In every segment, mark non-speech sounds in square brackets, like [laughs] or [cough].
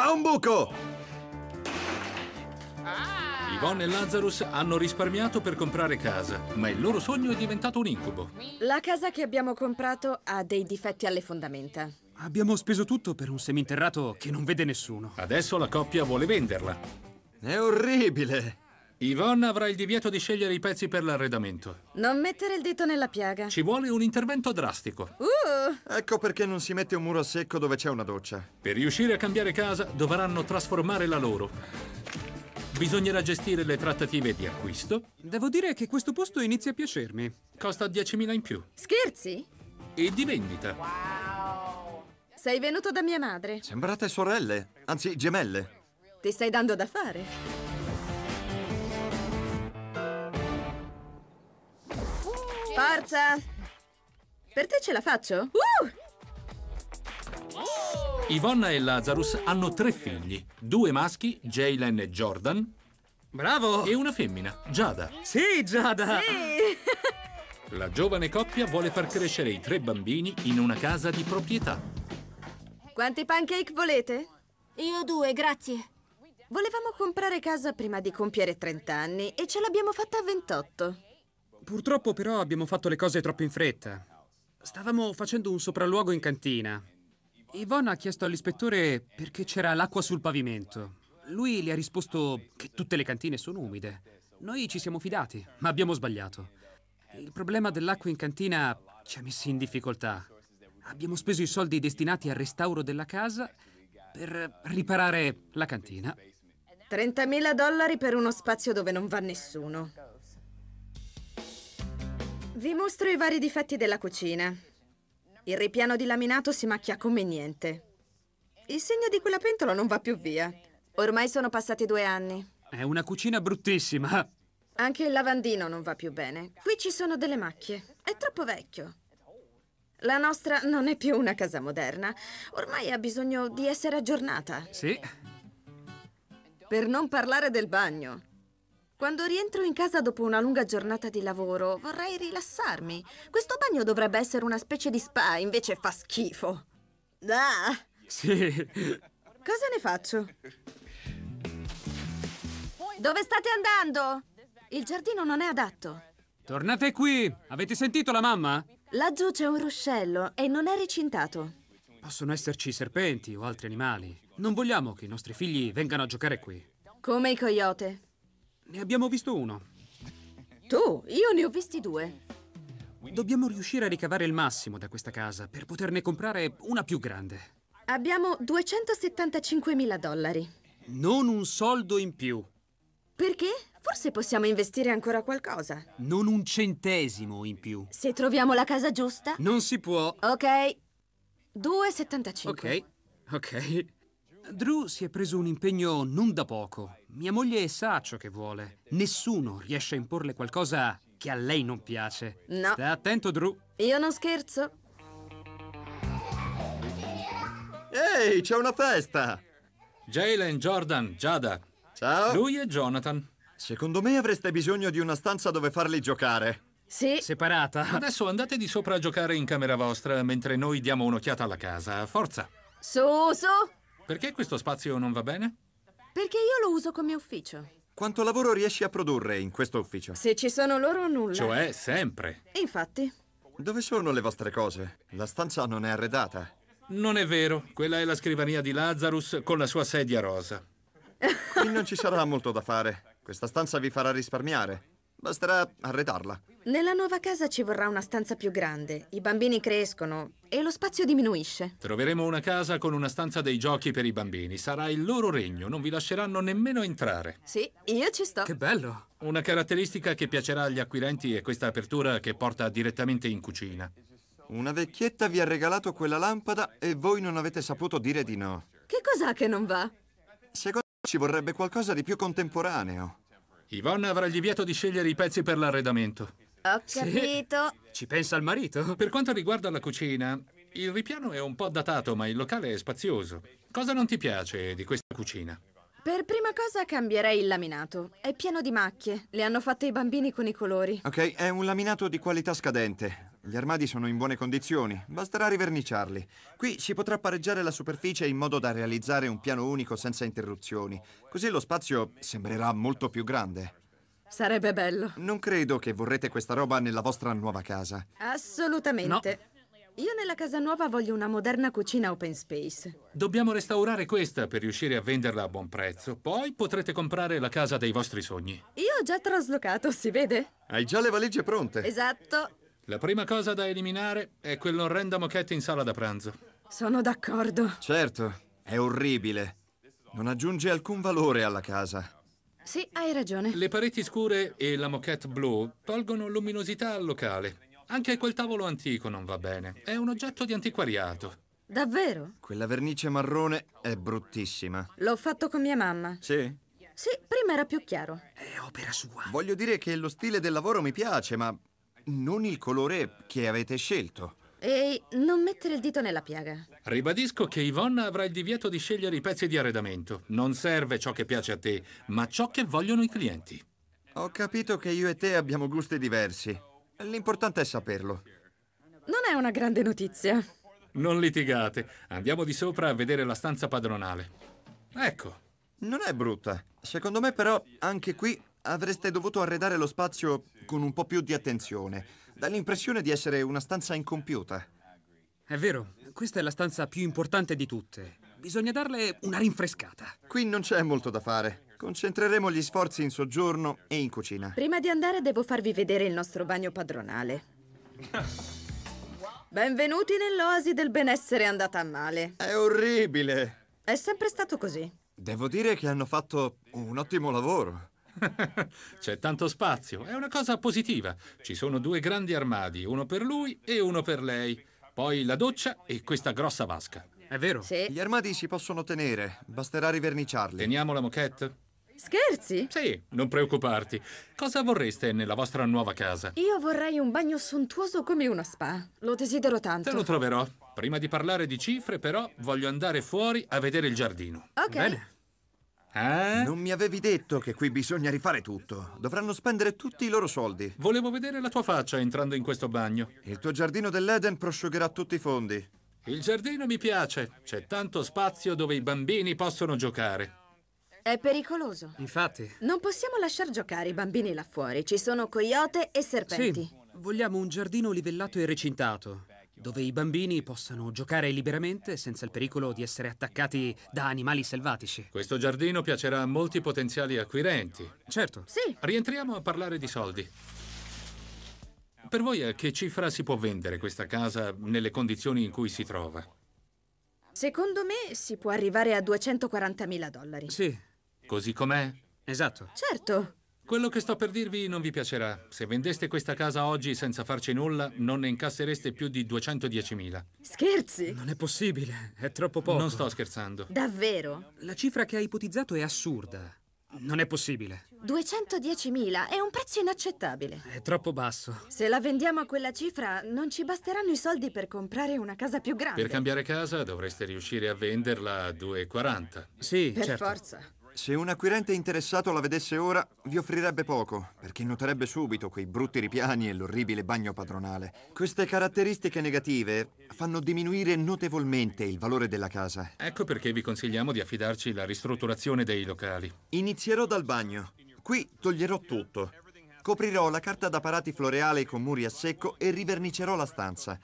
Fa un buco! Ah. Yvonne e Lazarus hanno risparmiato per comprare casa, ma il loro sogno è diventato un incubo. La casa che abbiamo comprato ha dei difetti alle fondamenta. Abbiamo speso tutto per un seminterrato che non vede nessuno. Adesso la coppia vuole venderla. È orribile! Yvonne avrà il divieto di scegliere i pezzi per l'arredamento. Non mettere il dito nella piaga. Ci vuole un intervento drastico. Uh. Ecco perché non si mette un muro a secco dove c'è una doccia. Per riuscire a cambiare casa dovranno trasformare la loro. Bisognerà gestire le trattative di acquisto. Devo dire che questo posto inizia a piacermi. Costa 10.000 in più. Scherzi? E di vendita. Wow. Sei venuto da mia madre. Sembrate sorelle, anzi gemelle. Ti stai dando da fare. Forza! Per te ce la faccio? Uh! Ivonna e Lazarus hanno tre figli, due maschi, Jalen e Jordan. Bravo! E una femmina, Giada. Sì, Giada! Sì! [laughs] La giovane coppia vuole far crescere i tre bambini in una casa di proprietà. Quanti pancake volete? Io due, grazie. Volevamo comprare casa prima di compiere 30 anni e ce l'abbiamo fatta a 28. Purtroppo però abbiamo fatto le cose troppo in fretta. Stavamo facendo un sopralluogo in cantina. Yvonne ha chiesto all'ispettore perché c'era l'acqua sul pavimento. Lui le ha risposto che tutte le cantine sono umide. Noi ci siamo fidati, ma abbiamo sbagliato. Il problema dell'acqua in cantina ci ha messi in difficoltà. Abbiamo speso i soldi destinati al restauro della casa per riparare la cantina. 30.000 dollari per uno spazio dove non va nessuno. Vi mostro i vari difetti della cucina. Il ripiano di laminato si macchia come niente. Il segno di quella pentola non va più via. Ormai sono passati due anni. È una cucina bruttissima. Anche il lavandino non va più bene. Qui ci sono delle macchie. È troppo vecchio. La nostra non è più una casa moderna. Ormai ha bisogno di essere aggiornata. Sì. Per non parlare del bagno. Quando rientro in casa dopo una lunga giornata di lavoro, vorrei rilassarmi. Questo bagno dovrebbe essere una specie di spa, invece fa schifo. Ah! Sì. Cosa ne faccio? Dove state andando? Il giardino non è adatto. Tornate qui! Avete sentito la mamma? Laggiù c'è un ruscello e non è recintato. Possono esserci serpenti o altri animali. Non vogliamo che i nostri figli vengano a giocare qui. Come i coyote. Ne abbiamo visto uno. Tu? Io ne ho visti due. Dobbiamo riuscire a ricavare il massimo da questa casa per poterne comprare una più grande. Abbiamo 275.000 dollari. Non un soldo in più. Perché? Forse possiamo investire ancora qualcosa. Non un centesimo in più. Se troviamo la casa giusta? Non si può. Ok. 2,75. Ok, ok. Drew si è preso un impegno non da poco. Mia moglie sa ciò che vuole. Nessuno riesce a imporle qualcosa che a lei non piace. No. Sta attento, Drew. Io non scherzo. Ehi, c'è una festa! Jalen, Jordan, Giada. Ciao. Lui e Jonathan. Secondo me avreste bisogno di una stanza dove farli giocare. Sì. Separata. Adesso andate di sopra a giocare in camera vostra mentre noi diamo un'occhiata alla casa. Forza. Su, su. Perché questo spazio non va bene? Perché io lo uso come ufficio. Quanto lavoro riesci a produrre in questo ufficio? Se ci sono loro, nulla. Cioè, sempre. Infatti. Dove sono le vostre cose? La stanza non è arredata. Non è vero. Quella è la scrivania di Lazarus con la sua sedia rosa. Qui non ci sarà molto da fare. Questa stanza vi farà risparmiare. Basterà arredarla. Nella nuova casa ci vorrà una stanza più grande. I bambini crescono e lo spazio diminuisce. Troveremo una casa con una stanza dei giochi per i bambini. Sarà il loro regno, non vi lasceranno nemmeno entrare. Sì, io ci sto. Che bello! Una caratteristica che piacerà agli acquirenti è questa apertura che porta direttamente in cucina. Una vecchietta vi ha regalato quella lampada e voi non avete saputo dire di no. Che cos'ha che non va? Secondo me ci vorrebbe qualcosa di più contemporaneo. Yvonne avrà il divieto di scegliere i pezzi per l'arredamento. Ho capito. Sì. Ci pensa il marito? Per quanto riguarda la cucina, il ripiano è un po' datato, ma il locale è spazioso. Cosa non ti piace di questa cucina? Per prima cosa cambierei il laminato. È pieno di macchie. Le hanno fatte i bambini con i colori. Ok, è un laminato di qualità scadente. Gli armadi sono in buone condizioni, basterà riverniciarli. Qui si potrà pareggiare la superficie in modo da realizzare un piano unico senza interruzioni, così lo spazio sembrerà molto più grande. Sarebbe bello. Non credo che vorrete questa roba nella vostra nuova casa. Assolutamente. No. Io nella casa nuova voglio una moderna cucina open space. Dobbiamo restaurare questa per riuscire a venderla a buon prezzo. Poi potrete comprare la casa dei vostri sogni. Io ho già traslocato, si vede? Hai già le valigie pronte. Esatto. La prima cosa da eliminare è quell'orrenda moquette in sala da pranzo. Sono d'accordo. Certo, è orribile. Non aggiunge alcun valore alla casa. Sì, hai ragione. Le pareti scure e la moquette blu tolgono luminosità al locale. Anche quel tavolo antico non va bene. È un oggetto di antiquariato. Davvero? Quella vernice marrone è bruttissima. L'ho fatto con mia mamma. Sì? Sì, prima era più chiaro. È opera sua. Voglio dire che lo stile del lavoro mi piace, ma non il colore che avete scelto. E non mettere il dito nella piaga. Ribadisco che Yvonne avrà il divieto di scegliere i pezzi di arredamento. Non serve ciò che piace a te, ma ciò che vogliono i clienti. Ho capito che io e te abbiamo gusti diversi. L'importante è saperlo. Non è una grande notizia. Non litigate. Andiamo di sopra a vedere la stanza padronale. Ecco. Non è brutta. Secondo me però anche qui Avreste dovuto arredare lo spazio con un po' più di attenzione. Dà l'impressione di essere una stanza incompiuta. È vero, questa è la stanza più importante di tutte. Bisogna darle una rinfrescata. Qui non c'è molto da fare. Concentreremo gli sforzi in soggiorno e in cucina. Prima di andare devo farvi vedere il nostro bagno padronale. Benvenuti nell'oasi del benessere andata a male. È orribile. È sempre stato così. Devo dire che hanno fatto un ottimo lavoro. C'è tanto spazio, è una cosa positiva. Ci sono due grandi armadi, uno per lui e uno per lei. Poi la doccia e questa grossa vasca. È vero? Sì. Gli armadi si possono tenere, basterà riverniciarli. Teniamo la moquette? Scherzi? Sì, non preoccuparti. Cosa vorreste nella vostra nuova casa? Io vorrei un bagno sontuoso come uno spa. Lo desidero tanto. Te lo troverò. Prima di parlare di cifre, però, voglio andare fuori a vedere il giardino. Ok. Bene. Eh? Non mi avevi detto che qui bisogna rifare tutto. Dovranno spendere tutti i loro soldi. Volevo vedere la tua faccia entrando in questo bagno. Il tuo giardino dell'Eden prosciugherà tutti i fondi. Il giardino mi piace. C'è tanto spazio dove i bambini possono giocare. È pericoloso. Infatti. Non possiamo lasciar giocare i bambini là fuori. Ci sono coyote e serpenti. Sì. Vogliamo un giardino livellato e recintato dove i bambini possano giocare liberamente senza il pericolo di essere attaccati da animali selvatici. Questo giardino piacerà a molti potenziali acquirenti. Certo. Sì. Rientriamo a parlare di soldi. Per voi a eh, che cifra si può vendere questa casa nelle condizioni in cui si trova? Secondo me si può arrivare a 240.000 dollari. Sì. Così com'è? Esatto. Certo. Quello che sto per dirvi non vi piacerà. Se vendeste questa casa oggi senza farci nulla, non ne incassereste più di 210.000. Scherzi? Non è possibile, è troppo poco. Non sto scherzando. Davvero? La cifra che ha ipotizzato è assurda. Non è possibile. 210.000 è un prezzo inaccettabile. È troppo basso. Se la vendiamo a quella cifra, non ci basteranno i soldi per comprare una casa più grande. Per cambiare casa dovreste riuscire a venderla a 2,40. Sì, per certo. forza. Se un acquirente interessato la vedesse ora, vi offrirebbe poco, perché noterebbe subito quei brutti ripiani e l'orribile bagno padronale. Queste caratteristiche negative fanno diminuire notevolmente il valore della casa. Ecco perché vi consigliamo di affidarci alla ristrutturazione dei locali. Inizierò dal bagno. Qui toglierò tutto. Coprirò la carta da parati floreale con muri a secco e rivernicerò la stanza.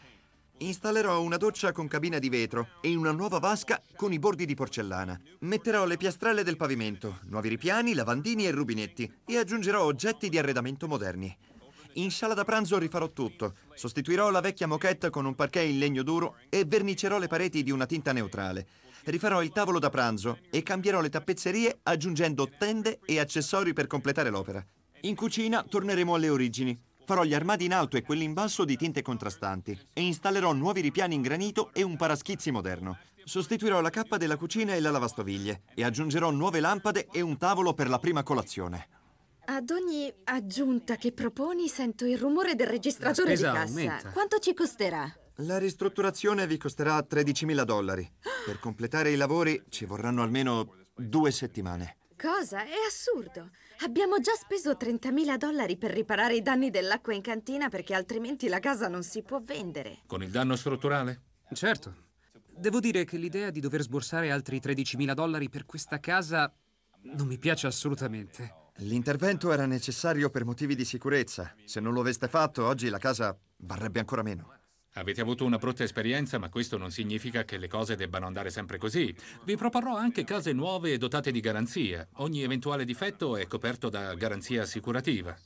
Installerò una doccia con cabina di vetro e una nuova vasca con i bordi di porcellana. Metterò le piastrelle del pavimento, nuovi ripiani, lavandini e rubinetti e aggiungerò oggetti di arredamento moderni. In sala da pranzo rifarò tutto. Sostituirò la vecchia moquette con un parquet in legno duro e vernicerò le pareti di una tinta neutrale. Rifarò il tavolo da pranzo e cambierò le tappezzerie aggiungendo tende e accessori per completare l'opera. In cucina torneremo alle origini. Farò gli armadi in alto e quelli in basso di tinte contrastanti e installerò nuovi ripiani in granito e un paraschizzi moderno. Sostituirò la cappa della cucina e la lavastoviglie e aggiungerò nuove lampade e un tavolo per la prima colazione. Ad ogni aggiunta che proponi sento il rumore del registratore di cassa. Aumenta. Quanto ci costerà? La ristrutturazione vi costerà 13.000 dollari. Per completare i lavori ci vorranno almeno due settimane cosa? È assurdo. Abbiamo già speso 30.000 dollari per riparare i danni dell'acqua in cantina perché altrimenti la casa non si può vendere. Con il danno strutturale? Certo. Devo dire che l'idea di dover sborsare altri 13.000 dollari per questa casa non mi piace assolutamente. L'intervento era necessario per motivi di sicurezza. Se non lo aveste fatto, oggi la casa varrebbe ancora meno. Avete avuto una brutta esperienza, ma questo non significa che le cose debbano andare sempre così. Vi proporrò anche case nuove e dotate di garanzia. Ogni eventuale difetto è coperto da garanzia assicurativa.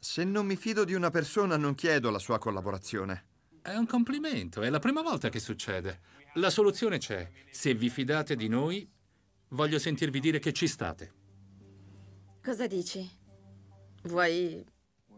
Se non mi fido di una persona, non chiedo la sua collaborazione. È un complimento, è la prima volta che succede. La soluzione c'è. Se vi fidate di noi, voglio sentirvi dire che ci state. Cosa dici? Vuoi...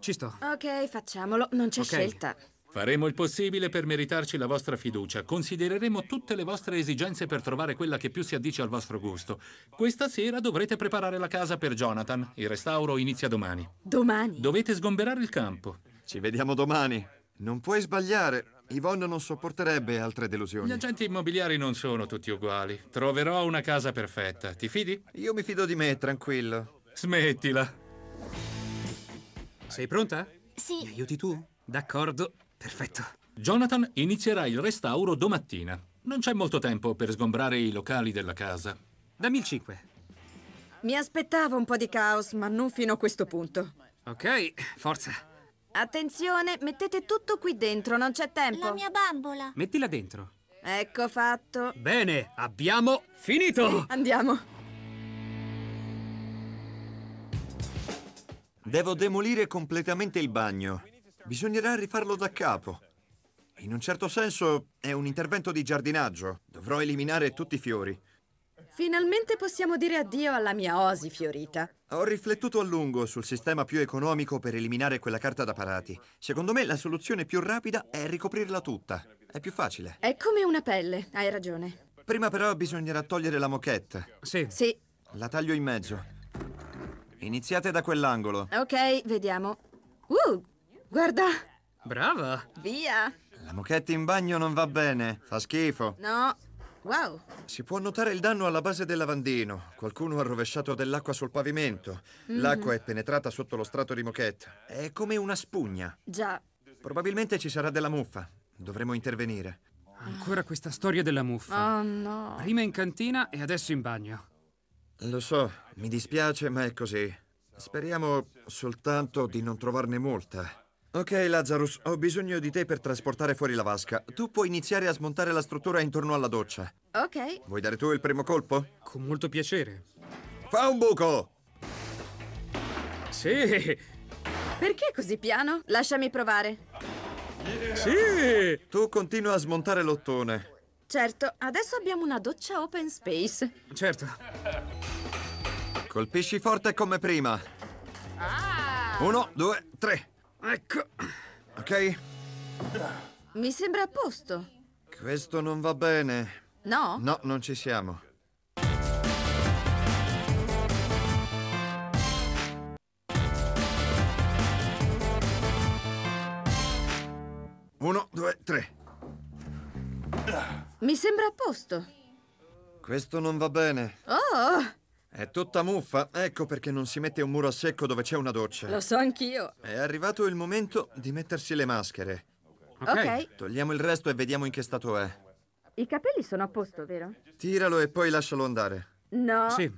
Ci sto. Ok, facciamolo, non c'è okay. scelta. Faremo il possibile per meritarci la vostra fiducia. Considereremo tutte le vostre esigenze per trovare quella che più si addice al vostro gusto. Questa sera dovrete preparare la casa per Jonathan. Il restauro inizia domani. Domani? Dovete sgomberare il campo. Ci vediamo domani. Non puoi sbagliare. Yvonne non sopporterebbe altre delusioni. Gli agenti immobiliari non sono tutti uguali. Troverò una casa perfetta. Ti fidi? Io mi fido di me, tranquillo. Smettila. Sei pronta? Sì. Mi aiuti tu? D'accordo. Perfetto. Jonathan inizierà il restauro domattina. Non c'è molto tempo per sgombrare i locali della casa. Dammi il 5. Mi aspettavo un po' di caos, ma non fino a questo punto. Ok, forza. Attenzione, mettete tutto qui dentro, non c'è tempo. La mia bambola. Mettila dentro. Ecco fatto. Bene, abbiamo finito. Andiamo. Devo demolire completamente il bagno. Bisognerà rifarlo da capo. In un certo senso è un intervento di giardinaggio. Dovrò eliminare tutti i fiori. Finalmente possiamo dire addio alla mia osi fiorita. Ho riflettuto a lungo sul sistema più economico per eliminare quella carta da parati. Secondo me la soluzione più rapida è ricoprirla tutta. È più facile. È come una pelle, hai ragione. Prima però bisognerà togliere la moquette. Sì. Sì. La taglio in mezzo. Iniziate da quell'angolo. Ok, vediamo. Uh, Guarda! Brava! Via! La mochetta in bagno non va bene, fa schifo. No. Wow. Si può notare il danno alla base del lavandino. Qualcuno ha rovesciato dell'acqua sul pavimento. Mm. L'acqua è penetrata sotto lo strato di mochetta. È come una spugna. Già. Probabilmente ci sarà della muffa. Dovremo intervenire. Ancora questa storia della muffa. Oh no. Prima in cantina e adesso in bagno. Lo so, mi dispiace, ma è così. Speriamo soltanto di non trovarne molta. Ok, Lazarus, ho bisogno di te per trasportare fuori la vasca. Tu puoi iniziare a smontare la struttura intorno alla doccia. Ok. Vuoi dare tu il primo colpo? Con molto piacere. Fa un buco! Sì! Perché così piano? Lasciami provare. Sì! Tu continua a smontare l'ottone. Certo, adesso abbiamo una doccia open space. Certo. Colpisci forte come prima. Ah. Uno, due, tre. Ecco. Ok? Mi sembra a posto. Questo non va bene. No? No, non ci siamo. Uno, due, tre. Mi sembra a posto. Questo non va bene. Oh! È tutta muffa, ecco perché non si mette un muro a secco dove c'è una doccia. Lo so anch'io. È arrivato il momento di mettersi le maschere. Okay. ok. Togliamo il resto e vediamo in che stato è. I capelli sono a posto, vero? Tiralo e poi lascialo andare. No. Sì.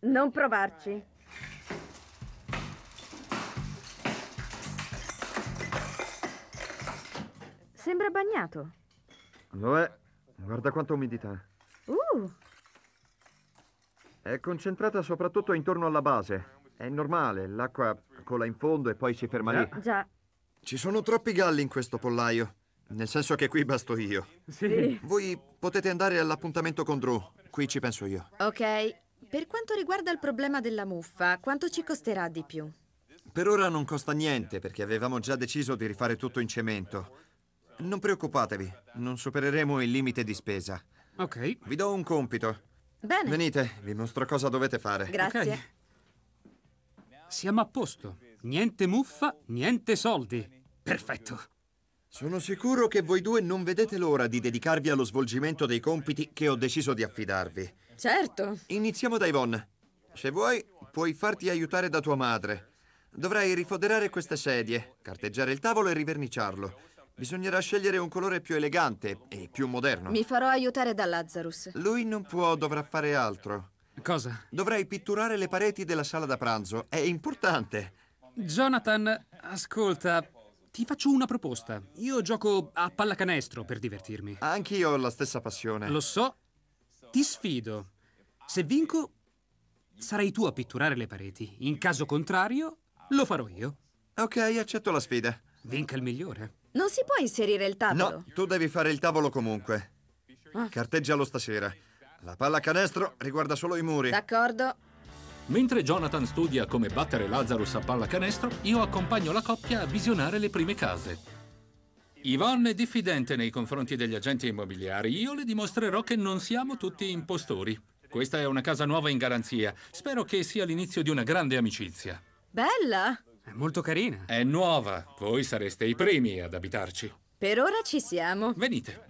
Non provarci. Sembra bagnato. Lo è. Guarda quanta umidità. Uh. È concentrata soprattutto intorno alla base. È normale, l'acqua cola in fondo e poi si ferma lì. Già. Ci sono troppi galli in questo pollaio. Nel senso che qui basto io. Sì. Voi potete andare all'appuntamento con Drew. Qui ci penso io. Ok. Per quanto riguarda il problema della muffa, quanto ci costerà di più? Per ora non costa niente perché avevamo già deciso di rifare tutto in cemento. Non preoccupatevi, non supereremo il limite di spesa. Ok. Vi do un compito. Bene. Venite, vi mostro cosa dovete fare. Grazie. Okay. Siamo a posto. Niente muffa, niente soldi. Perfetto. Sono sicuro che voi due non vedete l'ora di dedicarvi allo svolgimento dei compiti che ho deciso di affidarvi. Certo. Iniziamo da Yvonne. Se vuoi, puoi farti aiutare da tua madre. Dovrai rifoderare queste sedie, carteggiare il tavolo e riverniciarlo. Bisognerà scegliere un colore più elegante e più moderno. Mi farò aiutare da Lazarus. Lui non può, dovrà fare altro. Cosa? Dovrei pitturare le pareti della sala da pranzo. È importante. Jonathan, ascolta, ti faccio una proposta. Io gioco a pallacanestro per divertirmi. Anch'io ho la stessa passione. Lo so. Ti sfido. Se vinco, sarai tu a pitturare le pareti. In caso contrario, lo farò io. Ok, accetto la sfida. Vinca il migliore. Non si può inserire il tavolo. No, tu devi fare il tavolo comunque. Ah. Carteggialo stasera. La pallacanestro riguarda solo i muri. D'accordo. Mentre Jonathan studia come battere Lazarus a pallacanestro, io accompagno la coppia a visionare le prime case. Yvonne è diffidente nei confronti degli agenti immobiliari. Io le dimostrerò che non siamo tutti impostori. Questa è una casa nuova in garanzia. Spero che sia l'inizio di una grande amicizia. Bella! È molto carina. È nuova. Voi sareste i primi ad abitarci. Per ora ci siamo. Venite.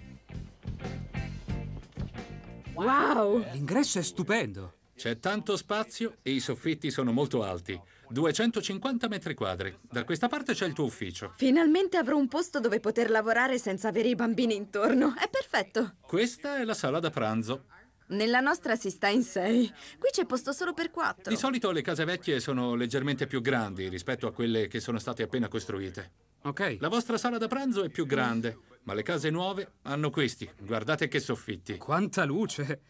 Wow! L'ingresso è stupendo. C'è tanto spazio e i soffitti sono molto alti. 250 metri quadri. Da questa parte c'è il tuo ufficio. Finalmente avrò un posto dove poter lavorare senza avere i bambini intorno. È perfetto. Questa è la sala da pranzo. Nella nostra si sta in sei. Qui c'è posto solo per quattro. Di solito le case vecchie sono leggermente più grandi rispetto a quelle che sono state appena costruite. Ok. La vostra sala da pranzo è più grande, ma le case nuove hanno questi. Guardate che soffitti. Quanta luce!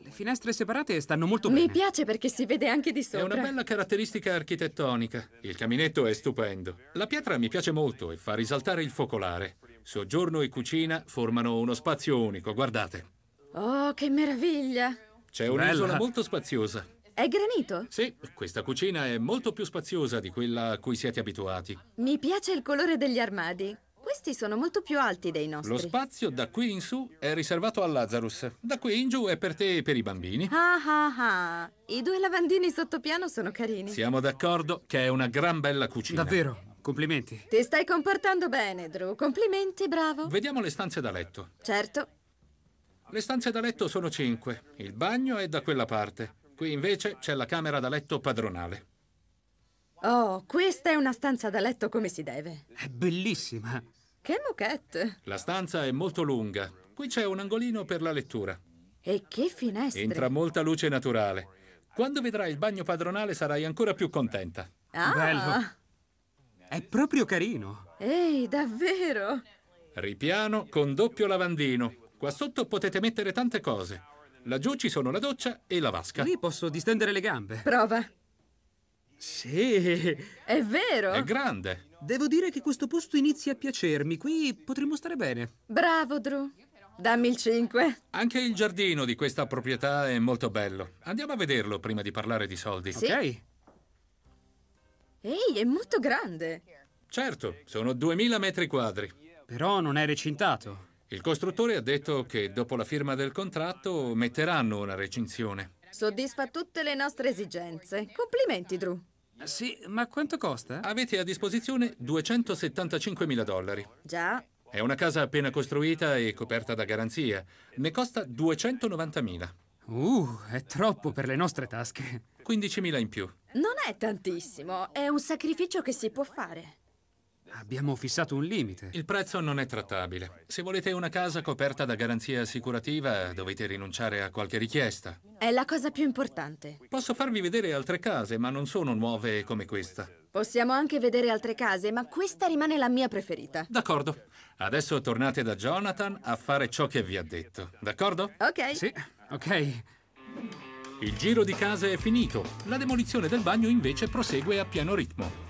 Le finestre separate stanno molto bene. Mi piace perché si vede anche di sopra. È una bella caratteristica architettonica. Il caminetto è stupendo. La pietra mi piace molto e fa risaltare il focolare. Soggiorno e cucina formano uno spazio unico, guardate. Oh, che meraviglia! C'è un'isola molto spaziosa. È granito? Sì, questa cucina è molto più spaziosa di quella a cui siete abituati. Mi piace il colore degli armadi. Questi sono molto più alti dei nostri. Lo spazio da qui in su è riservato a Lazarus. Da qui in giù è per te e per i bambini. Ah ah ah. I due lavandini sottopiano sono carini. Siamo d'accordo che è una gran bella cucina. Davvero. Complimenti. Ti stai comportando bene, Drew. Complimenti, bravo. Vediamo le stanze da letto. Certo. Le stanze da letto sono cinque, il bagno è da quella parte. Qui invece c'è la camera da letto padronale. Oh, questa è una stanza da letto come si deve. È bellissima. Che moquette. La stanza è molto lunga. Qui c'è un angolino per la lettura. E che finestre. Entra molta luce naturale. Quando vedrai il bagno padronale sarai ancora più contenta. Ah. Bello. È proprio carino. Ehi, davvero. Ripiano con doppio lavandino, Qua sotto potete mettere tante cose. Laggiù ci sono la doccia e la vasca. Lì posso distendere le gambe. Prova. Sì. È vero. È grande. Devo dire che questo posto inizia a piacermi. Qui potremmo stare bene. Bravo, Drew. Dammi il 5. Anche il giardino di questa proprietà è molto bello. Andiamo a vederlo prima di parlare di soldi. Sì. Ok. Ehi, è molto grande. Certo, sono 2000 metri quadri. Però non è recintato. Il costruttore ha detto che dopo la firma del contratto metteranno una recinzione. Soddisfa tutte le nostre esigenze. Complimenti, Drew. Sì, ma quanto costa? Avete a disposizione 275.000 dollari. Già. È una casa appena costruita e coperta da garanzia. Ne costa 290.000. Uh, è troppo per le nostre tasche. 15.000 in più. Non è tantissimo, è un sacrificio che si può fare. Abbiamo fissato un limite. Il prezzo non è trattabile. Se volete una casa coperta da garanzia assicurativa, dovete rinunciare a qualche richiesta. È la cosa più importante. Posso farvi vedere altre case, ma non sono nuove come questa. Possiamo anche vedere altre case, ma questa rimane la mia preferita. D'accordo. Adesso tornate da Jonathan a fare ciò che vi ha detto. D'accordo? Ok. Sì, ok. Il giro di case è finito. La demolizione del bagno invece prosegue a pieno ritmo.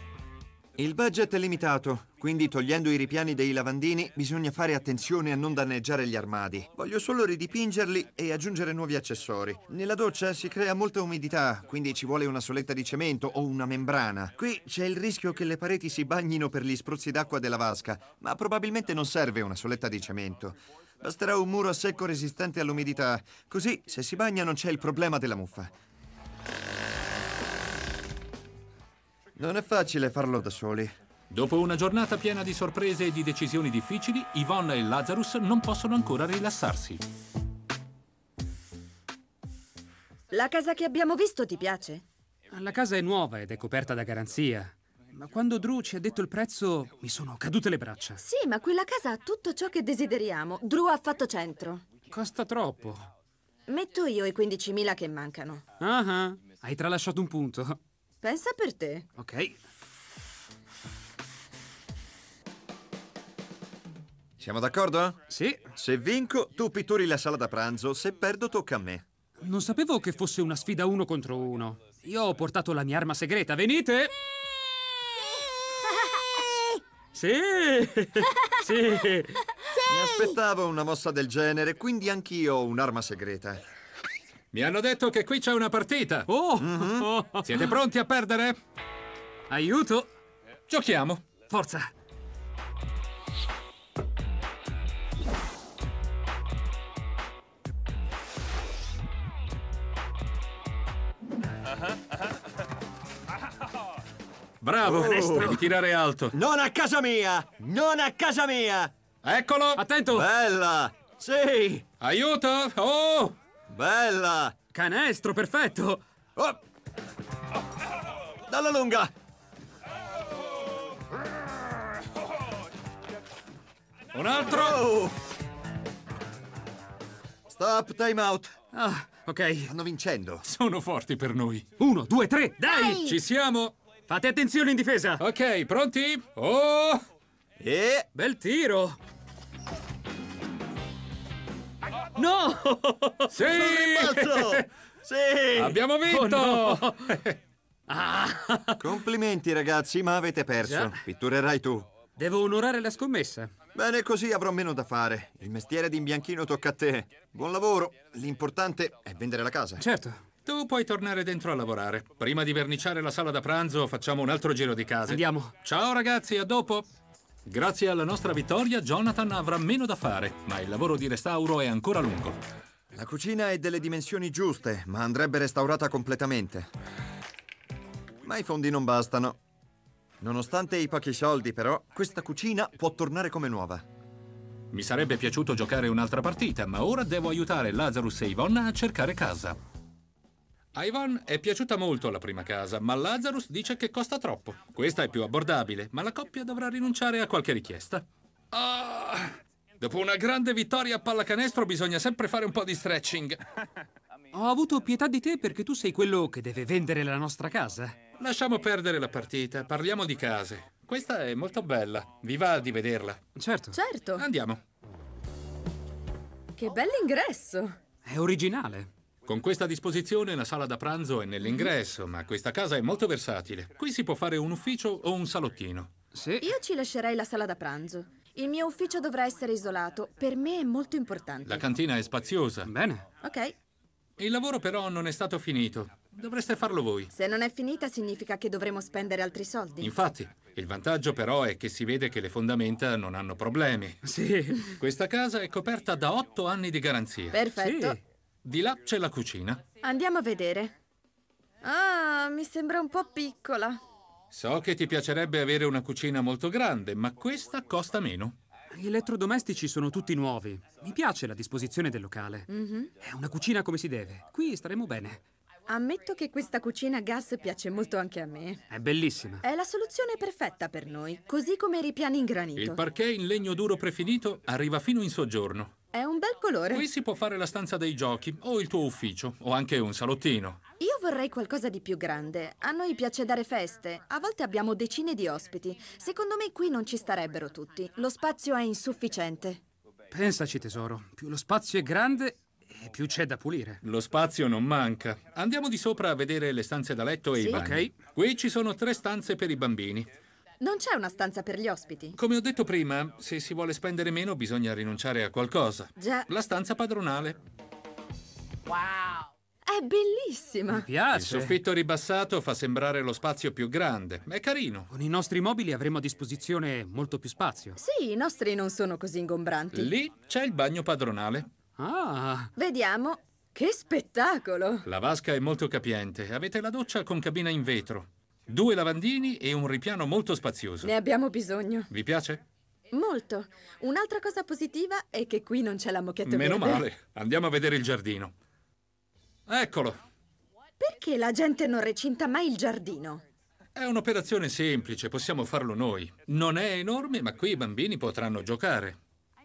Il budget è limitato, quindi togliendo i ripiani dei lavandini bisogna fare attenzione a non danneggiare gli armadi. Voglio solo ridipingerli e aggiungere nuovi accessori. Nella doccia si crea molta umidità, quindi ci vuole una soletta di cemento o una membrana. Qui c'è il rischio che le pareti si bagnino per gli spruzzi d'acqua della vasca, ma probabilmente non serve una soletta di cemento. Basterà un muro a secco resistente all'umidità, così se si bagna non c'è il problema della muffa. Non è facile farlo da soli. Dopo una giornata piena di sorprese e di decisioni difficili, Yvonne e Lazarus non possono ancora rilassarsi. La casa che abbiamo visto ti piace? La casa è nuova ed è coperta da garanzia. Ma quando Drew ci ha detto il prezzo, mi sono cadute le braccia. Sì, ma quella casa ha tutto ciò che desideriamo. Drew ha fatto centro. Costa troppo. Metto io i 15.000 che mancano. Ah, ah, hai tralasciato un punto. Pensa per te. Ok. Siamo d'accordo? Sì. Se vinco, tu pitturi la sala da pranzo, se perdo tocca a me. Non sapevo che fosse una sfida uno contro uno. Io ho portato la mia arma segreta, venite! [laughs] Sì! Sì! Mi aspettavo una mossa del genere, quindi anch'io ho un'arma segreta. Mi hanno detto che qui c'è una partita. Oh! Mm -hmm. [laughs] Siete pronti a perdere? Aiuto! Giochiamo. Forza! Bravo, oh. devi tirare alto. Non a casa mia! Non a casa mia! Eccolo! Attento! Bella! Sì! Aiuto! Oh! Bella! Canestro, perfetto! Oh. Dalla lunga! Un altro! Stop, time out! Ah, ok. Stanno vincendo. Sono forti per noi. Uno, due, tre, dai! dai. Ci siamo! Fate attenzione in difesa! Ok, pronti? Oh! E... Bel tiro! No! Sì! Sì! Abbiamo oh, vinto! Oh, no. [laughs] ah. Complimenti ragazzi, ma avete perso. Già. Pitturerai tu. Devo onorare la scommessa. Bene, così avrò meno da fare. Il mestiere di imbianchino tocca a te. Buon lavoro. L'importante è vendere la casa. Certo. Tu puoi tornare dentro a lavorare. Prima di verniciare la sala da pranzo facciamo un altro giro di casa. Andiamo. Ciao ragazzi, a dopo. Grazie alla nostra vittoria, Jonathan avrà meno da fare, ma il lavoro di restauro è ancora lungo. La cucina è delle dimensioni giuste, ma andrebbe restaurata completamente. Ma i fondi non bastano. Nonostante i pochi soldi, però, questa cucina può tornare come nuova. Mi sarebbe piaciuto giocare un'altra partita, ma ora devo aiutare Lazarus e Yvonne a cercare casa. A Ivan è piaciuta molto la prima casa, ma Lazarus dice che costa troppo. Questa è più abbordabile, ma la coppia dovrà rinunciare a qualche richiesta. Ah, dopo una grande vittoria a pallacanestro bisogna sempre fare un po' di stretching. Ho avuto pietà di te perché tu sei quello che deve vendere la nostra casa. Lasciamo perdere la partita, parliamo di case. Questa è molto bella. Vi va di vederla? Certo. Certo. Andiamo. Che bell'ingresso. È originale. Con questa disposizione la sala da pranzo è nell'ingresso, ma questa casa è molto versatile. Qui si può fare un ufficio o un salottino. Sì. Io ci lascerei la sala da pranzo. Il mio ufficio dovrà essere isolato. Per me è molto importante. La cantina è spaziosa. Bene. Ok. Il lavoro però non è stato finito. Dovreste farlo voi. Se non è finita significa che dovremo spendere altri soldi. Infatti, il vantaggio però è che si vede che le fondamenta non hanno problemi. Sì. Questa casa è coperta da otto anni di garanzia. Perfetto. Sì. Di là c'è la cucina. Andiamo a vedere. Ah, mi sembra un po' piccola. So che ti piacerebbe avere una cucina molto grande, ma questa costa meno. Gli elettrodomestici sono tutti nuovi. Mi piace la disposizione del locale. Mm -hmm. È una cucina come si deve. Qui staremo bene. Ammetto che questa cucina a gas piace molto anche a me. È bellissima. È la soluzione perfetta per noi, così come i ripiani in granito. Il parquet in legno duro prefinito arriva fino in soggiorno. È un bel colore. Qui si può fare la stanza dei giochi, o il tuo ufficio, o anche un salottino. Io vorrei qualcosa di più grande. A noi piace dare feste. A volte abbiamo decine di ospiti. Secondo me qui non ci starebbero tutti. Lo spazio è insufficiente. Pensaci, tesoro. Più lo spazio è grande e più c'è da pulire. Lo spazio non manca. Andiamo di sopra a vedere le stanze da letto e sì. i bagni. Ok. Qui ci sono tre stanze per i bambini. Non c'è una stanza per gli ospiti. Come ho detto prima, se si vuole spendere meno bisogna rinunciare a qualcosa. Già. La stanza padronale. Wow! È bellissima! Mi piace! Il soffitto ribassato fa sembrare lo spazio più grande. È carino. Con i nostri mobili avremo a disposizione molto più spazio. Sì, i nostri non sono così ingombranti. Lì c'è il bagno padronale. Ah! Vediamo. Che spettacolo! La vasca è molto capiente. Avete la doccia con cabina in vetro. Due lavandini e un ripiano molto spazioso. Ne abbiamo bisogno. Vi piace? Molto. Un'altra cosa positiva è che qui non c'è la moquette Meno verde. male. Andiamo a vedere il giardino. Eccolo. Perché la gente non recinta mai il giardino? È un'operazione semplice, possiamo farlo noi. Non è enorme, ma qui i bambini potranno giocare.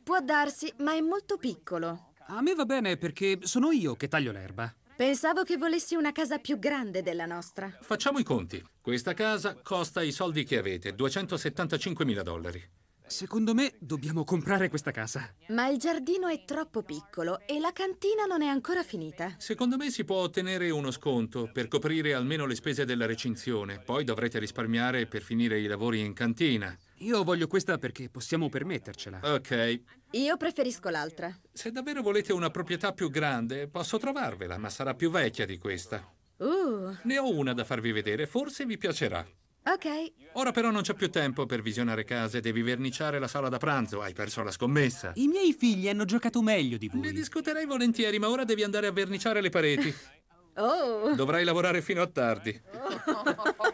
Può darsi, ma è molto piccolo. A me va bene perché sono io che taglio l'erba. Pensavo che volessi una casa più grande della nostra. Facciamo i conti. Questa casa costa i soldi che avete, 275 mila dollari. Secondo me dobbiamo comprare questa casa. Ma il giardino è troppo piccolo e la cantina non è ancora finita. Secondo me si può ottenere uno sconto per coprire almeno le spese della recinzione. Poi dovrete risparmiare per finire i lavori in cantina. Io voglio questa perché possiamo permettercela. Ok. Io preferisco l'altra. Se davvero volete una proprietà più grande, posso trovarvela, ma sarà più vecchia di questa. Uh. Ne ho una da farvi vedere, forse vi piacerà. Ok. Ora però non c'è più tempo per visionare case, devi verniciare la sala da pranzo, hai perso la scommessa. I miei figli hanno giocato meglio di voi. Ne discuterei volentieri, ma ora devi andare a verniciare le pareti. [laughs] oh. Dovrai lavorare fino a tardi.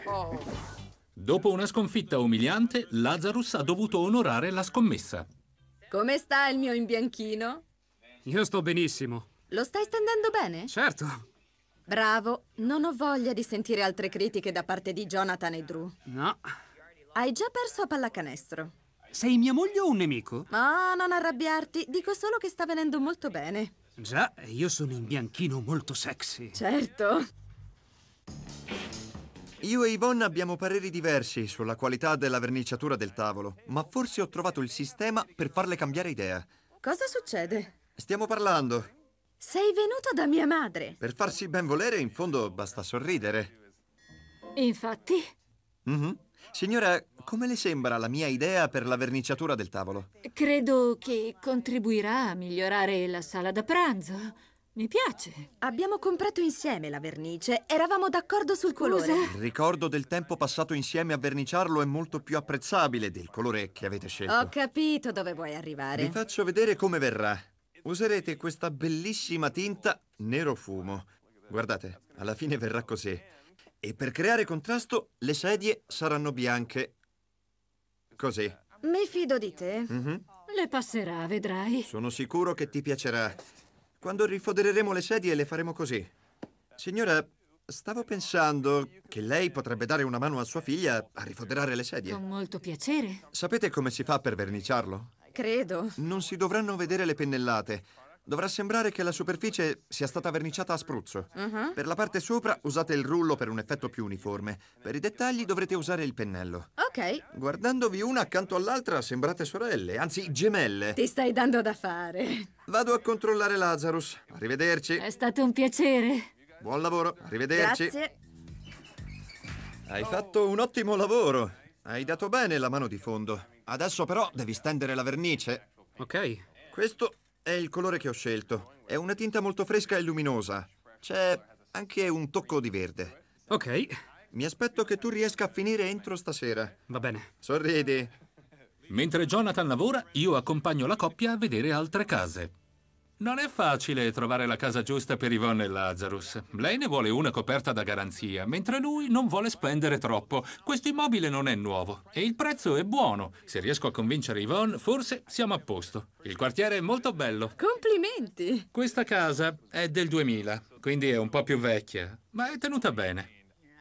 Oh. [laughs] Dopo una sconfitta umiliante, Lazarus ha dovuto onorare la scommessa. Come sta il mio imbianchino? Io sto benissimo. Lo stai stendendo bene? Certo. Bravo, non ho voglia di sentire altre critiche da parte di Jonathan e Drew. No. Hai già perso a pallacanestro. Sei mia moglie o un nemico? No, oh, non arrabbiarti, dico solo che sta venendo molto bene. Già, io sono in bianchino molto sexy. Certo. Io e Yvonne abbiamo pareri diversi sulla qualità della verniciatura del tavolo, ma forse ho trovato il sistema per farle cambiare idea. Cosa succede? Stiamo parlando. Sei venuto da mia madre. Per farsi ben volere, in fondo basta sorridere. Infatti. Mm -hmm. Signora, come le sembra la mia idea per la verniciatura del tavolo? Credo che contribuirà a migliorare la sala da pranzo. Mi piace. Abbiamo comprato insieme la vernice. Eravamo d'accordo sul Scusa. colore. Il ricordo del tempo passato insieme a verniciarlo è molto più apprezzabile del colore che avete scelto. Ho capito dove vuoi arrivare. Vi faccio vedere come verrà. Userete questa bellissima tinta nero fumo. Guardate, alla fine verrà così. E per creare contrasto le sedie saranno bianche. Così. Mi fido di te. Mm -hmm. Le passerà, vedrai. Sono sicuro che ti piacerà. Quando rifodereremo le sedie le faremo così. Signora, stavo pensando che lei potrebbe dare una mano a sua figlia a rifoderare le sedie. Con molto piacere. Sapete come si fa per verniciarlo? Credo. Non si dovranno vedere le pennellate. Dovrà sembrare che la superficie sia stata verniciata a spruzzo. Uh-huh. Per la parte sopra usate il rullo per un effetto più uniforme. Per i dettagli dovrete usare il pennello. Ok. Guardandovi una accanto all'altra sembrate sorelle, anzi gemelle. Ti stai dando da fare. Vado a controllare Lazarus. Arrivederci. È stato un piacere. Buon lavoro. Arrivederci. Grazie. Hai fatto un ottimo lavoro. Hai dato bene la mano di fondo. Adesso però devi stendere la vernice. Ok. Questo è il colore che ho scelto. È una tinta molto fresca e luminosa. C'è anche un tocco di verde. Ok. Mi aspetto che tu riesca a finire entro stasera. Va bene. Sorridi. Mentre Jonathan lavora, io accompagno la coppia a vedere altre case. Non è facile trovare la casa giusta per Yvonne e Lazarus. Lei ne vuole una coperta da garanzia, mentre lui non vuole spendere troppo. Questo immobile non è nuovo e il prezzo è buono. Se riesco a convincere Yvonne, forse siamo a posto. Il quartiere è molto bello. Complimenti! Questa casa è del 2000, quindi è un po' più vecchia, ma è tenuta bene.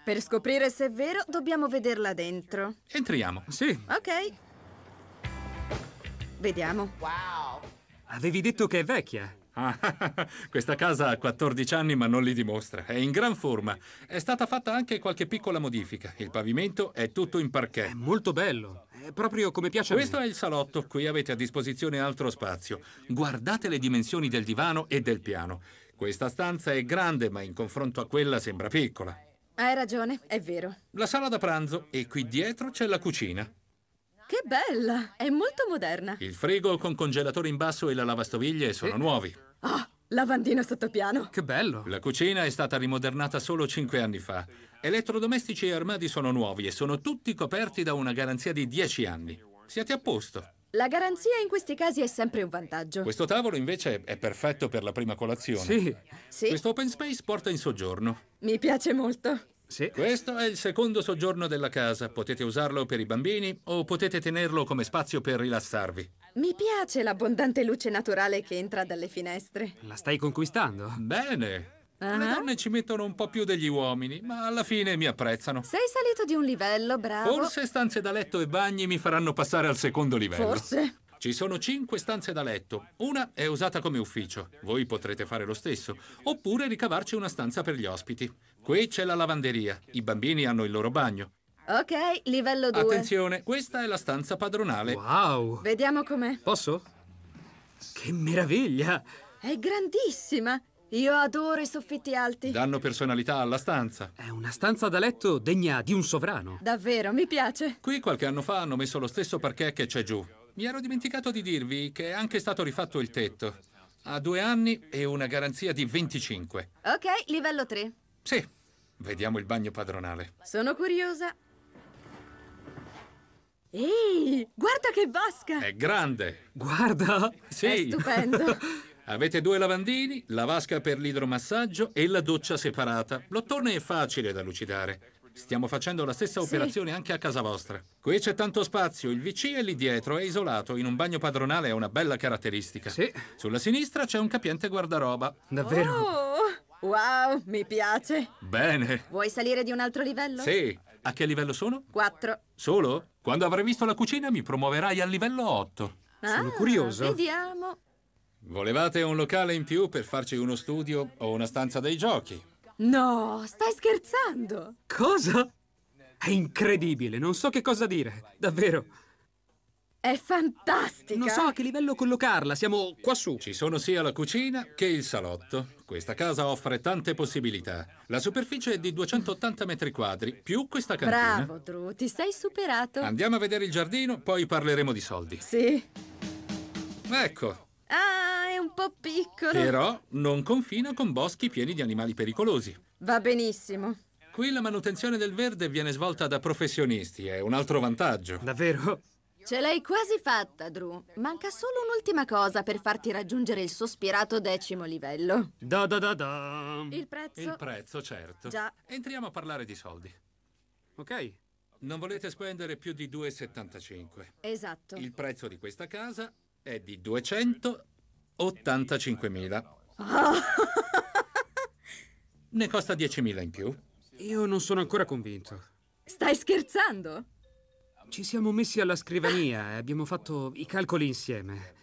Per scoprire se è vero, dobbiamo vederla dentro. Entriamo, sì. Ok. Vediamo. Wow! Avevi detto che è vecchia. Ah, [laughs] questa casa ha 14 anni ma non li dimostra. È in gran forma. È stata fatta anche qualche piccola modifica. Il pavimento è tutto in parquet. È molto bello. È proprio come piace Questo a me. Questo è il salotto. Qui avete a disposizione altro spazio. Guardate le dimensioni del divano e del piano. Questa stanza è grande ma in confronto a quella sembra piccola. Hai ragione, è vero. La sala da pranzo e qui dietro c'è la cucina. Che bella! È molto moderna. Il frigo con congelatore in basso e la lavastoviglie sono sì. Eh. nuovi. Ah, oh, lavandina sottopiano. Che bello! La cucina è stata rimodernata solo cinque anni fa. Elettrodomestici e armadi sono nuovi e sono tutti coperti da una garanzia di dieci anni. Siete a posto. La garanzia in questi casi è sempre un vantaggio. Questo tavolo invece è perfetto per la prima colazione. Sì. sì. Questo open space porta in soggiorno. Mi piace molto. Sì. Questo è il secondo soggiorno della casa. Potete usarlo per i bambini o potete tenerlo come spazio per rilassarvi. Mi piace l'abbondante luce naturale che entra dalle finestre. La stai conquistando? Bene. Uh-huh. Le ah. donne ci mettono un po' più degli uomini, ma alla fine mi apprezzano. Sei salito di un livello, bravo. Forse stanze da letto e bagni mi faranno passare al secondo livello. Forse. Ci sono cinque stanze da letto. Una è usata come ufficio. Voi potrete fare lo stesso. Oppure ricavarci una stanza per gli ospiti. Qui c'è la lavanderia. I bambini hanno il loro bagno. Ok, livello 2. Attenzione, questa è la stanza padronale. Wow! Vediamo com'è. Posso? Che meraviglia! È grandissima! Io adoro i soffitti alti. Danno personalità alla stanza. È una stanza da letto degna di un sovrano. Davvero, mi piace. Qui qualche anno fa hanno messo lo stesso parquet che c'è giù. Mi ero dimenticato di dirvi che è anche stato rifatto il tetto. Ha due anni e una garanzia di 25. Ok, livello 3. Sì, vediamo il bagno padronale. Sono curiosa. Ehi, guarda che vasca! È grande! Guarda! Sì! È stupendo! [laughs] Avete due lavandini, la vasca per l'idromassaggio e la doccia separata. L'ottone è facile da lucidare. Stiamo facendo la stessa operazione sì. anche a casa vostra. Qui c'è tanto spazio, il VC è lì dietro, è isolato, in un bagno padronale è una bella caratteristica. Sì. Sulla sinistra c'è un capiente guardaroba. Davvero? Oh! Wow, mi piace. Bene. Vuoi salire di un altro livello? Sì. A che livello sono? Quattro. Solo? Quando avrai visto la cucina mi promuoverai al livello 8. Ah, sono curioso. Vediamo. Volevate un locale in più per farci uno studio o una stanza dei giochi? No, stai scherzando. Cosa? È incredibile, non so che cosa dire, davvero. È fantastica! Non so a che livello collocarla, siamo quassù. Ci sono sia la cucina che il salotto. Questa casa offre tante possibilità. La superficie è di 280 metri quadri, più questa cantina. Bravo, Drew, ti sei superato. Andiamo a vedere il giardino, poi parleremo di soldi. Sì. Ecco. Ah, è un po' piccolo. Però non confina con boschi pieni di animali pericolosi. Va benissimo. Qui la manutenzione del verde viene svolta da professionisti, è un altro vantaggio. Davvero? Ce l'hai quasi fatta, Drew. Manca solo un'ultima cosa per farti raggiungere il sospirato decimo livello. Da da da da. Il prezzo? Il prezzo, certo. Già. Entriamo a parlare di soldi. Ok? Non volete spendere più di 2,75. Esatto. Il prezzo di questa casa è di 285.000. Oh. [laughs] ne costa 10.000 in più. Io non sono ancora convinto. Stai scherzando? Ci siamo messi alla scrivania e abbiamo fatto i calcoli insieme.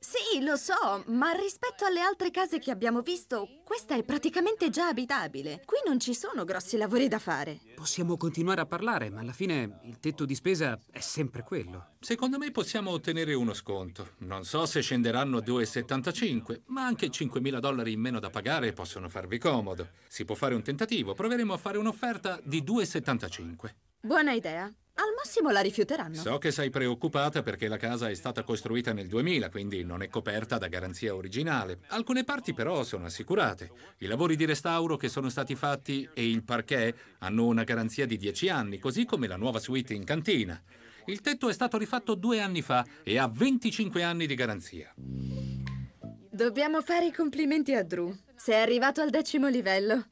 Sì, lo so, ma rispetto alle altre case che abbiamo visto, questa è praticamente già abitabile. Qui non ci sono grossi lavori da fare. Possiamo continuare a parlare, ma alla fine il tetto di spesa è sempre quello. Secondo me possiamo ottenere uno sconto. Non so se scenderanno a 2,75, ma anche 5.000 dollari in meno da pagare possono farvi comodo. Si può fare un tentativo, proveremo a fare un'offerta di 2,75. Buona idea. Al massimo la rifiuteranno. So che sei preoccupata perché la casa è stata costruita nel 2000, quindi non è coperta da garanzia originale. Alcune parti però sono assicurate. I lavori di restauro che sono stati fatti e il parquet hanno una garanzia di 10 anni, così come la nuova suite in cantina. Il tetto è stato rifatto due anni fa e ha 25 anni di garanzia. Dobbiamo fare i complimenti a Drew. Sei arrivato al decimo livello. 10.000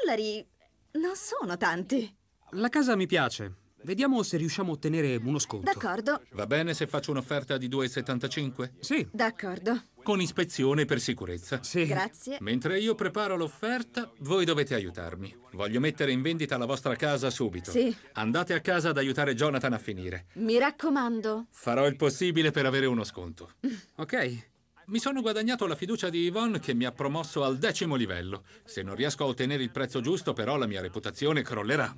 dollari non sono tanti. La casa mi piace. Vediamo se riusciamo a ottenere uno sconto. D'accordo. Va bene se faccio un'offerta di 2,75? Sì. D'accordo. Con ispezione per sicurezza. Sì. Grazie. Mentre io preparo l'offerta, voi dovete aiutarmi. Voglio mettere in vendita la vostra casa subito. Sì. Andate a casa ad aiutare Jonathan a finire. Mi raccomando. Farò il possibile per avere uno sconto. [laughs] ok. Mi sono guadagnato la fiducia di Yvonne che mi ha promosso al decimo livello. Se non riesco a ottenere il prezzo giusto, però, la mia reputazione crollerà.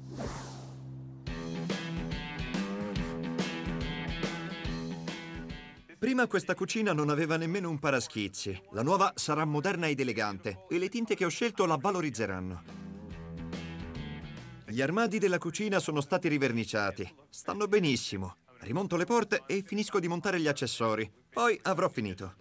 Prima questa cucina non aveva nemmeno un paraschizzi. La nuova sarà moderna ed elegante e le tinte che ho scelto la valorizzeranno. Gli armadi della cucina sono stati riverniciati. Stanno benissimo. Rimonto le porte e finisco di montare gli accessori. Poi avrò finito.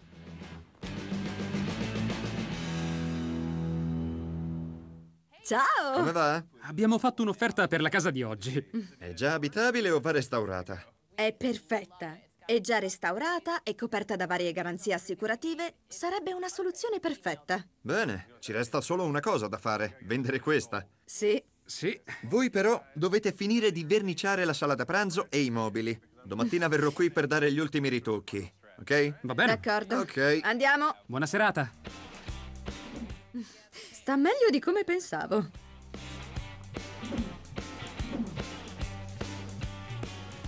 Ciao! Come va? Abbiamo fatto un'offerta per la casa di oggi. È già abitabile o va restaurata? È perfetta è già restaurata e coperta da varie garanzie assicurative, sarebbe una soluzione perfetta. Bene, ci resta solo una cosa da fare, vendere questa. Sì. Sì. Voi però dovete finire di verniciare la sala da pranzo e i mobili. Domattina verrò qui per dare gli ultimi ritocchi, ok? Va bene. D'accordo. Ok. Andiamo. Buona serata. Sta meglio di come pensavo.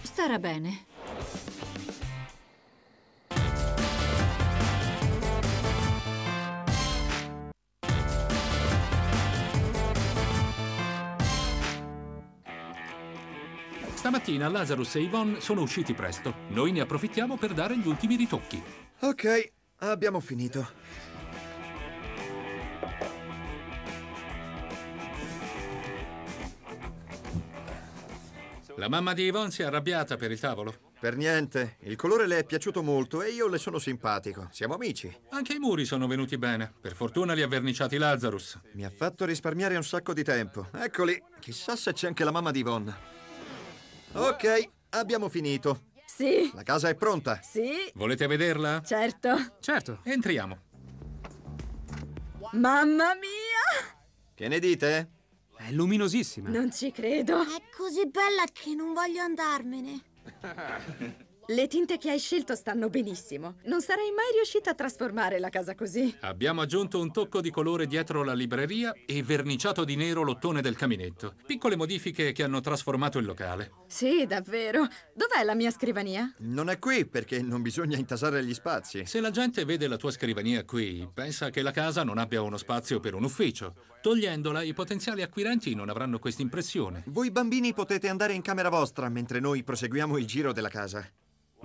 Starà bene. Stamattina Lazarus e Yvonne sono usciti presto. Noi ne approfittiamo per dare gli ultimi ritocchi. Ok, abbiamo finito. La mamma di Yvonne si è arrabbiata per il tavolo. Per niente, il colore le è piaciuto molto e io le sono simpatico. Siamo amici. Anche i muri sono venuti bene. Per fortuna li ha verniciati Lazarus. Mi ha fatto risparmiare un sacco di tempo. Eccoli, chissà se c'è anche la mamma di Yvonne. Ok, abbiamo finito. Sì. La casa è pronta. Sì. Volete vederla? Certo. Certo, entriamo. Mamma mia! Che ne dite? È luminosissima. Non ci credo. È così bella che non voglio andarmene. [laughs] Le tinte che hai scelto stanno benissimo. Non sarei mai riuscita a trasformare la casa così. Abbiamo aggiunto un tocco di colore dietro la libreria e verniciato di nero l'ottone del caminetto. Piccole modifiche che hanno trasformato il locale. Sì, davvero. Dov'è la mia scrivania? Non è qui perché non bisogna intasare gli spazi. Se la gente vede la tua scrivania qui, pensa che la casa non abbia uno spazio per un ufficio. Togliendola, i potenziali acquirenti non avranno questa impressione. Voi bambini potete andare in camera vostra mentre noi proseguiamo il giro della casa.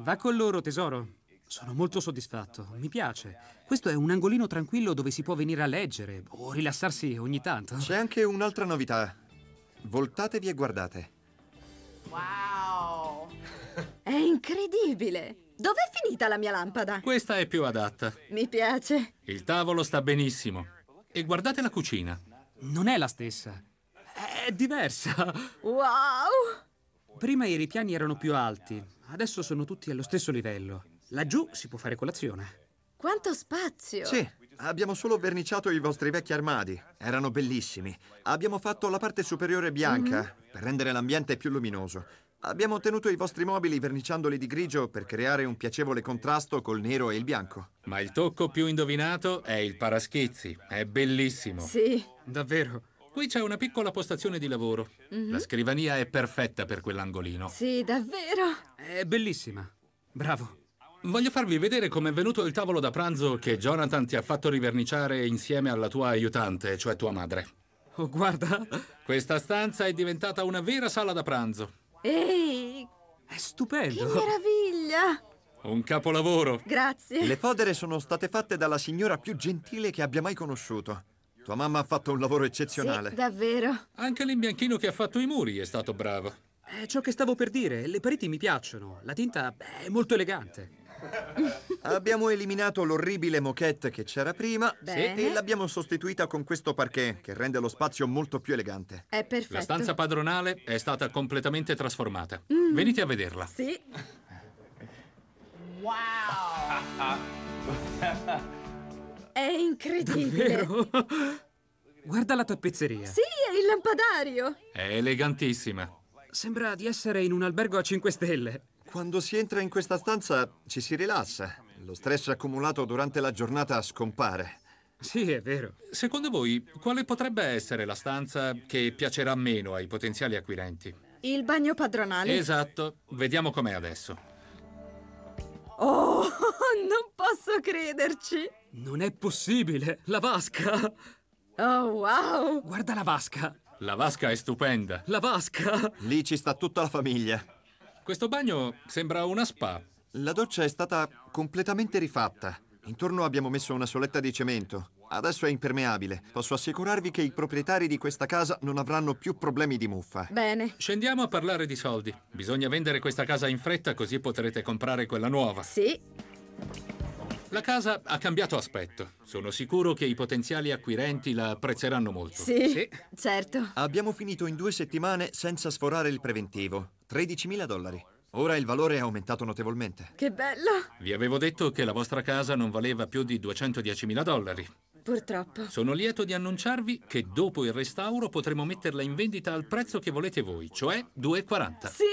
Va con loro, tesoro. Sono molto soddisfatto, mi piace. Questo è un angolino tranquillo dove si può venire a leggere o rilassarsi ogni tanto. C'è anche un'altra novità. Voltatevi e guardate. Wow! È incredibile! Dov'è finita la mia lampada? Questa è più adatta. Mi piace. Il tavolo sta benissimo. E guardate la cucina. Non è la stessa. È diversa. Wow! Prima i ripiani erano più alti, adesso sono tutti allo stesso livello. Laggiù si può fare colazione. Quanto spazio! Sì, abbiamo solo verniciato i vostri vecchi armadi. Erano bellissimi. Abbiamo fatto la parte superiore bianca mm-hmm. per rendere l'ambiente più luminoso. Abbiamo tenuto i vostri mobili verniciandoli di grigio per creare un piacevole contrasto col nero e il bianco. Ma il tocco più indovinato è il paraschizzi. È bellissimo. Sì. Davvero. Qui c'è una piccola postazione di lavoro. Mm -hmm. La scrivania è perfetta per quell'angolino. Sì, davvero. È bellissima. Bravo. Voglio farvi vedere com'è venuto il tavolo da pranzo che Jonathan ti ha fatto riverniciare insieme alla tua aiutante, cioè tua madre. Oh, guarda. Questa stanza è diventata una vera sala da pranzo. Ehi! È stupendo. Che meraviglia! Un capolavoro. Grazie. Le fodere sono state fatte dalla signora più gentile che abbia mai conosciuto. Tua mamma ha fatto un lavoro eccezionale. Sì, davvero. Anche l'imbianchino che ha fatto i muri è stato bravo. È ciò che stavo per dire. Le pareti mi piacciono. La tinta è molto elegante. [laughs] abbiamo eliminato l'orribile moquette che c'era prima Bene. e l'abbiamo sostituita con questo parquet che rende lo spazio molto più elegante. È perfetto. La stanza padronale è stata completamente trasformata. Mm. Venite a vederla. Sì. [laughs] Wow! [laughs] È incredibile. Davvero? Guarda la tappezzeria. Sì, è il lampadario. È elegantissima. Sembra di essere in un albergo a 5 stelle. Quando si entra in questa stanza ci si rilassa. Lo stress accumulato durante la giornata scompare. Sì, è vero. Secondo voi, quale potrebbe essere la stanza che piacerà meno ai potenziali acquirenti? Il bagno padronale. Esatto. Vediamo com'è adesso. Oh, [laughs] non posso crederci. Non è possibile! La vasca! Oh, wow! Guarda la vasca! La vasca è stupenda! La vasca! Lì ci sta tutta la famiglia. Questo bagno sembra una spa. La doccia è stata completamente rifatta. Intorno abbiamo messo una soletta di cemento. Adesso è impermeabile. Posso assicurarvi che i proprietari di questa casa non avranno più problemi di muffa. Bene. Scendiamo a parlare di soldi. Bisogna vendere questa casa in fretta così potrete comprare quella nuova. Sì. La casa ha cambiato aspetto. Sono sicuro che i potenziali acquirenti la apprezzeranno molto. Sì, sì. certo. Abbiamo finito in due settimane senza sforare il preventivo. 13.000 dollari. Ora il valore è aumentato notevolmente. Che bello! Vi avevo detto che la vostra casa non valeva più di 210.000 dollari. Purtroppo. Sono lieto di annunciarvi che dopo il restauro potremo metterla in vendita al prezzo che volete voi, cioè 2,40. Sì,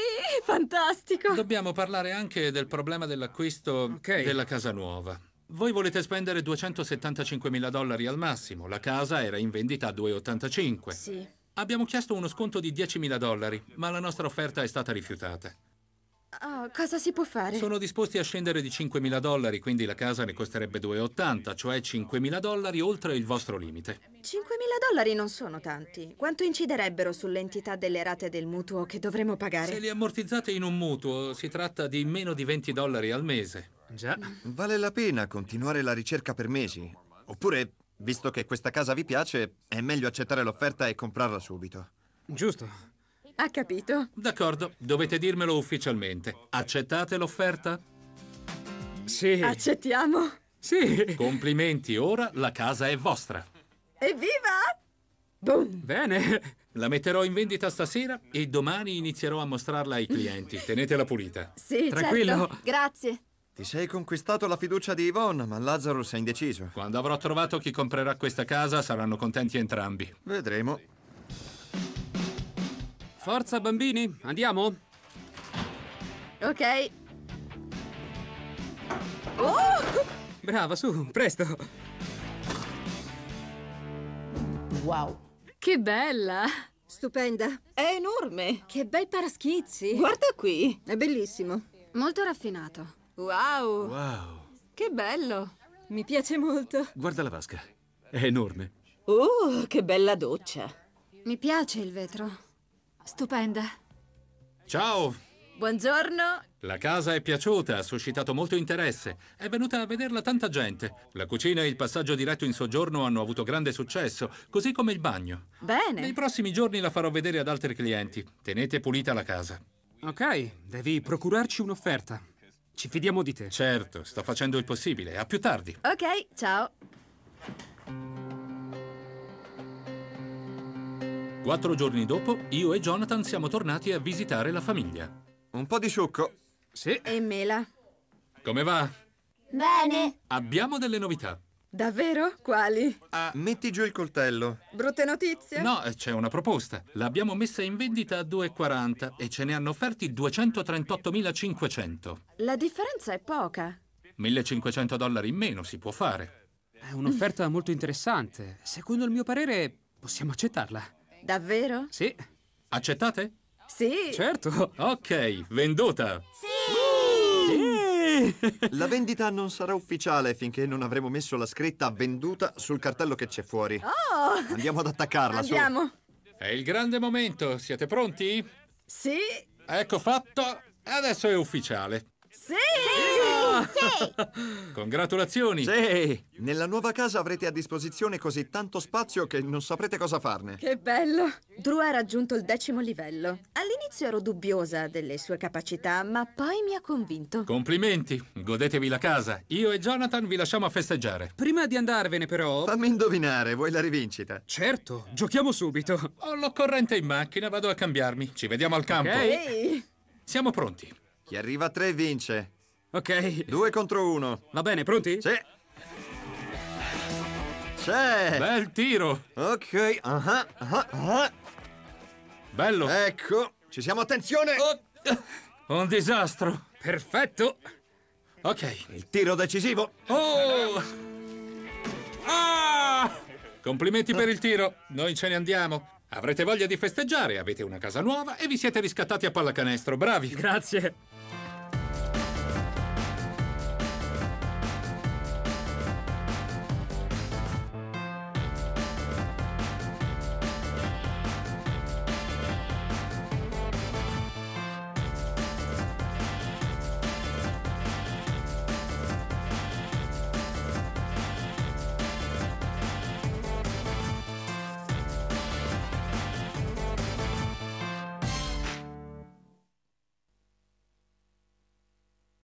fantastico. Dobbiamo parlare anche del problema dell'acquisto okay. della casa nuova. Voi volete spendere 275 mila dollari al massimo, la casa era in vendita a 2,85. Sì. Abbiamo chiesto uno sconto di 10 mila dollari, ma la nostra offerta è stata rifiutata. Oh, cosa si può fare? Sono disposti a scendere di 5.000 dollari, quindi la casa ne costerebbe 2,80, cioè 5.000 dollari oltre il vostro limite. 5.000 dollari non sono tanti. Quanto inciderebbero sull'entità delle rate del mutuo che dovremmo pagare? Se li ammortizzate in un mutuo, si tratta di meno di 20 dollari al mese. Già. Vale la pena continuare la ricerca per mesi. Oppure, visto che questa casa vi piace, è meglio accettare l'offerta e comprarla subito. Giusto. Ha capito. D'accordo, dovete dirmelo ufficialmente. Accettate l'offerta? Sì. Accettiamo? Sì. Complimenti, ora la casa è vostra. Evviva! Boom. Bene. La metterò in vendita stasera e domani inizierò a mostrarla ai clienti. Tenetela pulita. Sì, certo. Tranquillo. Certo. Grazie. Ti sei conquistato la fiducia di Yvonne, ma Lazarus è indeciso. Quando avrò trovato chi comprerà questa casa, saranno contenti entrambi. Vedremo. Forza bambini, andiamo? Ok. Oh! Brava, su, presto. Wow. Che bella. Stupenda. È enorme. Che bel paraschizzi. Guarda qui. È bellissimo. Molto raffinato. Wow. Wow. Che bello. Mi piace molto. Guarda la vasca. È enorme. Oh, che bella doccia. Mi piace il vetro. Stupenda. Ciao. Buongiorno. La casa è piaciuta, ha suscitato molto interesse. È venuta a vederla tanta gente. La cucina e il passaggio diretto in soggiorno hanno avuto grande successo, così come il bagno. Bene. Nei prossimi giorni la farò vedere ad altri clienti. Tenete pulita la casa. Ok, devi procurarci un'offerta. Ci fidiamo di te. Certo, sto facendo il possibile. A più tardi. Ok, ciao. Quattro giorni dopo, io e Jonathan siamo tornati a visitare la famiglia. Un po' di ciucco. Sì. E mela. Come va? Bene. Abbiamo delle novità. Davvero? Quali? Ah, metti giù il coltello. Brutte notizie? No, eh, c'è una proposta. L'abbiamo messa in vendita a 2,40 e ce ne hanno offerti 238.500. La differenza è poca. 1.500 dollari in meno si può fare. È un'offerta molto interessante. Secondo il mio parere possiamo accettarla. Davvero? Sì. Accettate? Sì. Certo. Ok, venduta. Sì. Yeah. La vendita non sarà ufficiale finché non avremo messo la scritta venduta sul cartello che c'è fuori. Oh! Andiamo ad attaccarla, Andiamo. Su. È il grande momento. Siete pronti? Sì. Ecco fatto. Adesso è ufficiale. Sì! sì. Sì! Congratulazioni! Sì! Nella nuova casa avrete a disposizione così tanto spazio che non saprete cosa farne. Che bello! Drew ha raggiunto il decimo livello. All'inizio ero dubbiosa delle sue capacità, ma poi mi ha convinto. Complimenti! Godetevi la casa. Io e Jonathan vi lasciamo a festeggiare. Prima di andarvene, però... Fammi indovinare, vuoi la rivincita? Certo, giochiamo subito. Ho l'occorrente in macchina, vado a cambiarmi. Ci vediamo al campo. Ok. Siamo pronti. Chi arriva a tre vince. Ok. Due contro uno. Va bene, pronti? Sì. C'è! Bel tiro! Ok, uh -huh, uh -huh. Uh-huh. Bello! Ecco, ci siamo, attenzione! Oh. Un disastro! Perfetto! Ok. Il tiro decisivo! Oh! Ah! Complimenti per il tiro, noi ce ne andiamo. Avrete voglia di festeggiare, avete una casa nuova e vi siete riscattati a pallacanestro, bravi! Grazie!